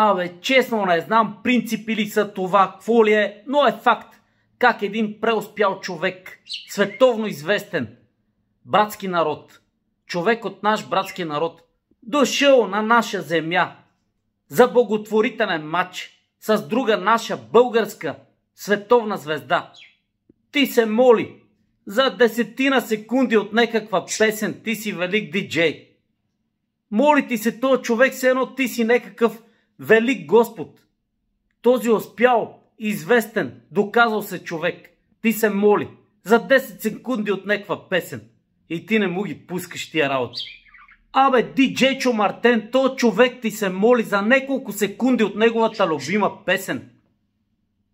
Абе, честно не знам принципи ли са това, какво ли е, но е факт. Как един преуспял човек, световно известен, братски народ, човек от наш братски народ, дошъл на наша земя за благотворителен матч с друга наша българска световна звезда. Ти се моли за десетина секунди от някаква песен, ти си велик диджей. Моли ти се, този човек, все едно ти си някакъв Велик Господ, този успял, известен, доказал се човек, ти се моли за 10 секунди от някаква песен и ти не му ги пускаш тия работи. Абе, диджейчо Мартен, то човек ти се моли за няколко секунди от неговата любима песен.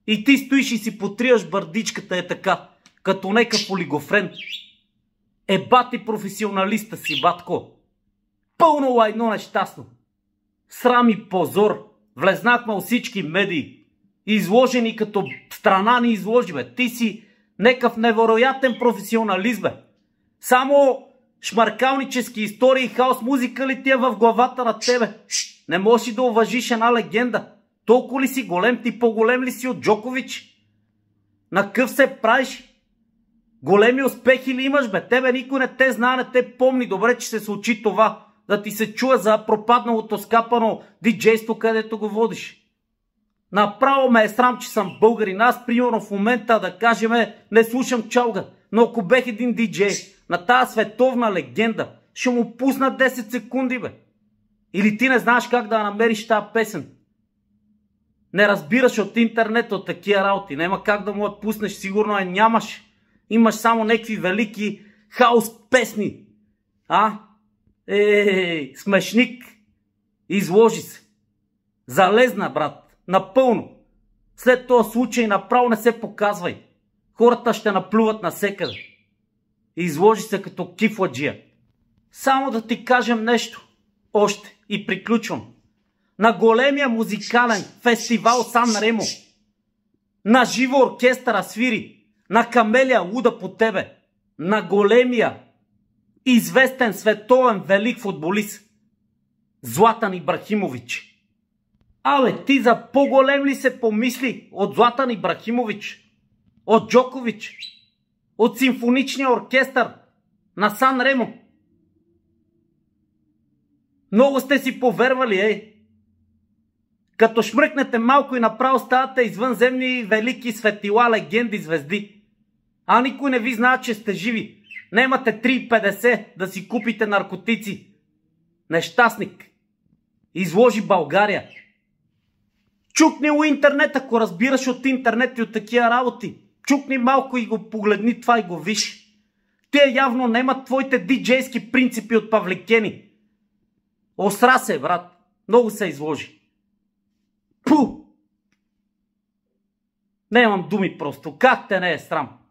И ти стоиш и си потриваш бърдичката е така, като нека полигофрен. Е бати професионалиста си, батко. Пълно лайно нещастно срам и позор. Влезнахме от всички медии. Изложени като страна ни изложи, бе. Ти си некъв невероятен професионалист, бе. Само шмаркалнически истории и хаос музика ли ти е в главата на тебе? Не можеш да уважиш една легенда. Толкова ли си голем, ти по-голем ли си от Джокович? На къв се правиш? Големи успехи ли имаш, бе? Тебе никой не те знае, не те помни. Добре, че се случи това да ти се чуе за пропадналото скапано диджейство, където го водиш. Направо ме е срам, че съм българин. Аз, примерно, в момента, да кажем, не слушам чалга. Но ако бех един диджей на тази световна легенда, ще му пусна 10 секунди, бе. Или ти не знаеш как да намериш тази песен. Не разбираш от интернет, от такива работи. Няма как да му я пуснеш, сигурно я нямаш. Имаш само някакви велики хаос песни. А? Ей, смешник! Изложи се. Залезна, брат. Напълно. След този случай направо не се показвай. Хората ще наплюват насекъде. Изложи се като кифладжия. Само да ти кажем нещо. Още и приключвам. На големия музикален фестивал Сан Ремо. На живо оркестъра свири. На камелия луда по тебе. На големия известен световен велик футболист Златан Ибрахимович. Абе, ти за по-голем ли се помисли от Златан Ибрахимович, от Джокович, от симфоничния оркестър на Сан Ремо? Много сте си повервали, ей! Като шмръкнете малко и направо ставате извънземни велики светила, легенди, звезди. А никой не ви знае, че сте живи. Немате 3,50 да си купите наркотици. Нещастник. Изложи България. Чукни у интернет, ако разбираш от интернет и от такива работи. Чукни малко и го погледни това и го виж. Те явно немат твоите диджейски принципи от павликени. Осра се, брат. Много се изложи. Пу! Нямам думи просто. Как те не е срам?